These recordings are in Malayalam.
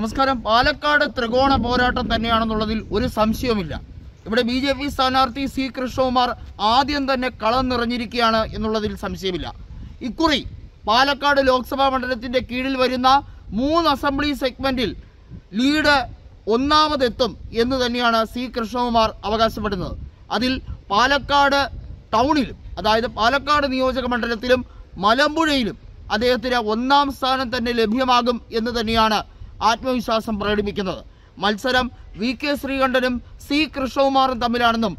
നമസ്കാരം പാലക്കാട് ത്രികോണ പോരാട്ടം തന്നെയാണെന്നുള്ളതിൽ ഒരു സംശയവുമില്ല ഇവിടെ ബി ജെ പി സ്ഥാനാർത്ഥി സി കൃഷ്ണകുമാർ ആദ്യം തന്നെ കളം നിറഞ്ഞിരിക്കുകയാണ് എന്നുള്ളതിൽ സംശയമില്ല ഇക്കുറി പാലക്കാട് ലോക്സഭാ മണ്ഡലത്തിന്റെ കീഴിൽ വരുന്ന മൂന്ന് അസംബ്ലി സെഗ്മെന്റിൽ ലീഡ് ഒന്നാമതെത്തും എന്ന് തന്നെയാണ് സി കൃഷ്ണകുമാർ അവകാശപ്പെടുന്നത് അതിൽ പാലക്കാട് ടൗണിലും അതായത് പാലക്കാട് നിയോജക മണ്ഡലത്തിലും മലമ്പുഴയിലും അദ്ദേഹത്തിന് ഒന്നാം സ്ഥാനം തന്നെ ലഭ്യമാകും എന്ന് തന്നെയാണ് ആത്മവിശ്വാസം പ്രകടിപ്പിക്കുന്നത് മത്സരം വി കെ ശ്രീകണ്ഠനും സി കൃഷ്ണകുമാറും തമ്മിലാണെന്നും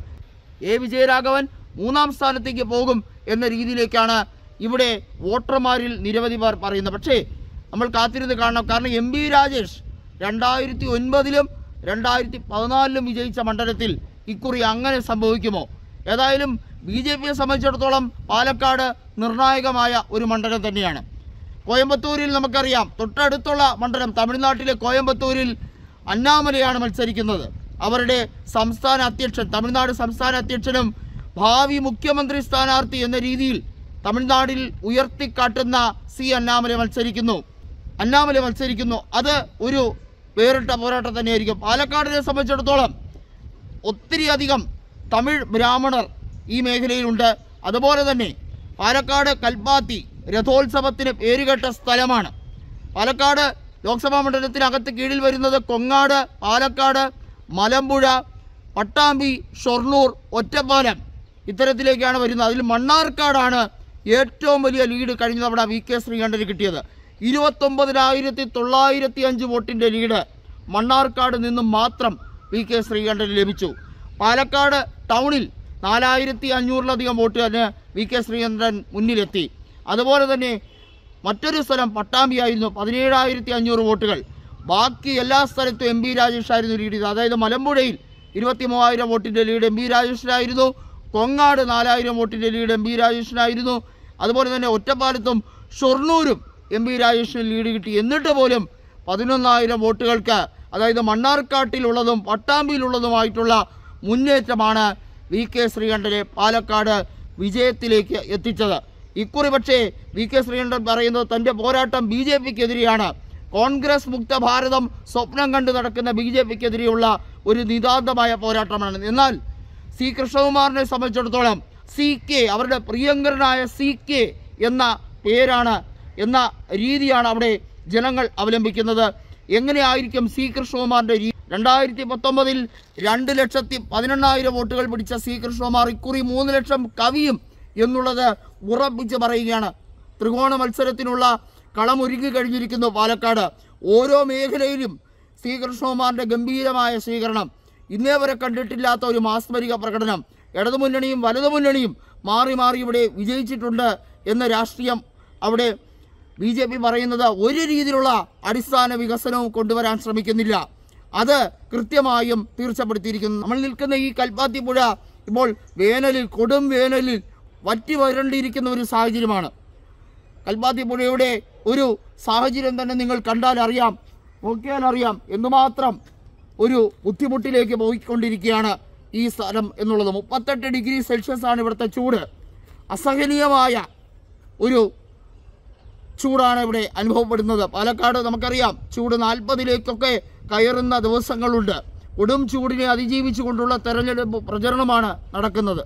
എ വിജയരാഘവൻ മൂന്നാം സ്ഥാനത്തേക്ക് പോകും എന്ന രീതിയിലേക്കാണ് ഇവിടെ വോട്ടർമാരിൽ നിരവധി പേർ പറയുന്നത് പക്ഷേ നമ്മൾ കാത്തിരുന്ന് കാണണം കാരണം എം ബി രാജേഷ് രണ്ടായിരത്തി ഒൻപതിലും രണ്ടായിരത്തി പതിനാലിലും വിജയിച്ച മണ്ഡലത്തിൽ ഇക്കുറി അങ്ങനെ സംഭവിക്കുമോ ഏതായാലും ബി ജെ പിയെ സംബന്ധിച്ചിടത്തോളം പാലക്കാട് നിർണായകമായ ഒരു മണ്ഡലം തന്നെയാണ് കോയമ്പത്തൂരിൽ നമുക്കറിയാം തൊട്ടടുത്തുള്ള മണ്ഡലം തമിഴ്നാട്ടിലെ കോയമ്പത്തൂരിൽ അന്നാമലയാണ് മത്സരിക്കുന്നത് അവരുടെ സംസ്ഥാന അധ്യക്ഷൻ തമിഴ്നാട് സംസ്ഥാന അധ്യക്ഷനും ഭാവി മുഖ്യമന്ത്രി സ്ഥാനാർത്ഥി എന്ന രീതിയിൽ തമിഴ്നാടിൽ ഉയർത്തിക്കാട്ടുന്ന സി അന്നാമല മത്സരിക്കുന്നു അന്നാമല മത്സരിക്കുന്നു അത് ഒരു വേറിട്ട പോരാട്ടം തന്നെയായിരിക്കും പാലക്കാടിനെ സംബന്ധിച്ചിടത്തോളം അധികം തമിഴ് ബ്രാഹ്മണർ ഈ മേഖലയിലുണ്ട് അതുപോലെ തന്നെ പാലക്കാട് കൽപ്പാത്തി രഥോത്സവത്തിന് പേരുകെട്ട സ്ഥലമാണ് പാലക്കാട് ലോക്സഭാ മണ്ഡലത്തിനകത്ത് കീഴിൽ വരുന്നത് കൊങ്ങാട് പാലക്കാട് മലമ്പുഴ പട്ടാമ്പി ഷൊർണൂർ ഒറ്റപ്പാലം ഇത്തരത്തിലേക്കാണ് വരുന്നത് അതിൽ മണ്ണാർക്കാടാണ് ഏറ്റവും വലിയ ലീഡ് കഴിഞ്ഞ തവണ വി കെ ശ്രീകണ്ഠന് കിട്ടിയത് ഇരുപത്തൊമ്പതിനായിരത്തി തൊള്ളായിരത്തി അഞ്ച് വോട്ടിൻ്റെ ലീഡ് മണ്ണാർക്കാട് നിന്നും മാത്രം വി കെ ശ്രീകണ്ഠന് ലഭിച്ചു പാലക്കാട് ടൗണിൽ നാലായിരത്തി അഞ്ഞൂറിലധികം വോട്ട് തന്നെ വി കെ ശ്രീകണ്ഠൻ മുന്നിലെത്തി അതുപോലെ തന്നെ മറ്റൊരു സ്ഥലം പട്ടാമ്പിയായിരുന്നു പതിനേഴായിരത്തി അഞ്ഞൂറ് വോട്ടുകൾ ബാക്കി എല്ലാ സ്ഥലത്തും എം പി രാജേഷായിരുന്നു ലീഡ് അതായത് മലമ്പുഴയിൽ ഇരുപത്തി മൂവായിരം വോട്ടിൻ്റെ ലീഡ് എം പി രാജേഷിനായിരുന്നു കൊങ്ങാട് നാലായിരം വോട്ടിൻ്റെ ലീഡ് എം പി രാജേഷിനായിരുന്നു അതുപോലെ തന്നെ ഒറ്റപ്പാലത്തും ഷൊർണൂരും എം പി രാജേഷിന് ലീഡ് കിട്ടി എന്നിട്ട് പോലും പതിനൊന്നായിരം വോട്ടുകൾക്ക് അതായത് മണ്ണാർക്കാട്ടിലുള്ളതും പട്ടാമ്പിയിലുള്ളതുമായിട്ടുള്ള മുന്നേറ്റമാണ് വി കെ ശ്രീകണ്ഠനെ പാലക്കാട് വിജയത്തിലേക്ക് എത്തിച്ചത് ഇക്കുറി പക്ഷേ വി കെ ശ്രീകണ്ഠൻ പറയുന്നത് തൻ്റെ പോരാട്ടം ബി ജെ പിക്കെതിരെയാണ് കോൺഗ്രസ് മുക്ത ഭാരതം സ്വപ്നം കണ്ടു നടക്കുന്ന ബി ജെ പിക്കെതിരെയുള്ള ഒരു നിതാന്തമായ പോരാട്ടമാണ് എന്നാൽ സി കൃഷ്ണകുമാറിനെ സംബന്ധിച്ചിടത്തോളം സി കെ അവരുടെ പ്രിയങ്കരനായ സി കെ എന്ന പേരാണ് എന്ന രീതിയാണ് അവിടെ ജനങ്ങൾ അവലംബിക്കുന്നത് എങ്ങനെയായിരിക്കും സി കൃഷ്ണകുമാറിൻ്റെ രീതി രണ്ടായിരത്തി പത്തൊമ്പതിൽ രണ്ട് ലക്ഷത്തി പതിനെണ്ണായിരം വോട്ടുകൾ പിടിച്ച സി കൃഷ്ണകുമാർ ഇക്കുറി മൂന്ന് ലക്ഷം കവിയും എന്നുള്ളത് ഉറപ്പിച്ച് പറയുകയാണ് ത്രികോണ മത്സരത്തിനുള്ള കളമൊരുങ്ങി കഴിഞ്ഞിരിക്കുന്നു പാലക്കാട് ഓരോ മേഖലയിലും ശ്രീകൃഷ്ണകുമാറിൻ്റെ ഗംഭീരമായ സ്വീകരണം ഇന്നേ വരെ കണ്ടിട്ടില്ലാത്ത ഒരു മാസ്മരിക പ്രകടനം ഇടതുമുന്നണിയും മുന്നണിയും മാറി മാറി ഇവിടെ വിജയിച്ചിട്ടുണ്ട് എന്ന രാഷ്ട്രീയം അവിടെ ബി ജെ പി പറയുന്നത് ഒരു രീതിയിലുള്ള അടിസ്ഥാന വികസനവും കൊണ്ടുവരാൻ ശ്രമിക്കുന്നില്ല അത് കൃത്യമായും തീർച്ചപ്പെടുത്തിയിരിക്കുന്നു നമ്മൾ നിൽക്കുന്ന ഈ കൽപ്പാത്തി പുഴ ഇപ്പോൾ വേനലിൽ കൊടും വേനലിൽ വറ്റി വരണ്ടിയിരിക്കുന്ന ഒരു സാഹചര്യമാണ് കൽപ്പാത്തി പുഴയുടെ ഒരു സാഹചര്യം തന്നെ നിങ്ങൾ കണ്ടാൽ അറിയാം നോക്കിയാൽ അറിയാം എന്തുമാത്രം ഒരു ബുദ്ധിമുട്ടിലേക്ക് പോയിക്കൊണ്ടിരിക്കുകയാണ് ഈ സ്ഥലം എന്നുള്ളത് മുപ്പത്തെട്ട് ഡിഗ്രി സെൽഷ്യസ് ആണ് ഇവിടുത്തെ ചൂട് അസഹനീയമായ ഒരു ചൂടാണ് ഇവിടെ അനുഭവപ്പെടുന്നത് പാലക്കാട് നമുക്കറിയാം ചൂട് നാൽപ്പതിലേക്കൊക്കെ കയറുന്ന ദിവസങ്ങളുണ്ട് കൊടും ചൂടിനെ അതിജീവിച്ചുകൊണ്ടുള്ള തെരഞ്ഞെടുപ്പ് പ്രചരണമാണ് നടക്കുന്നത്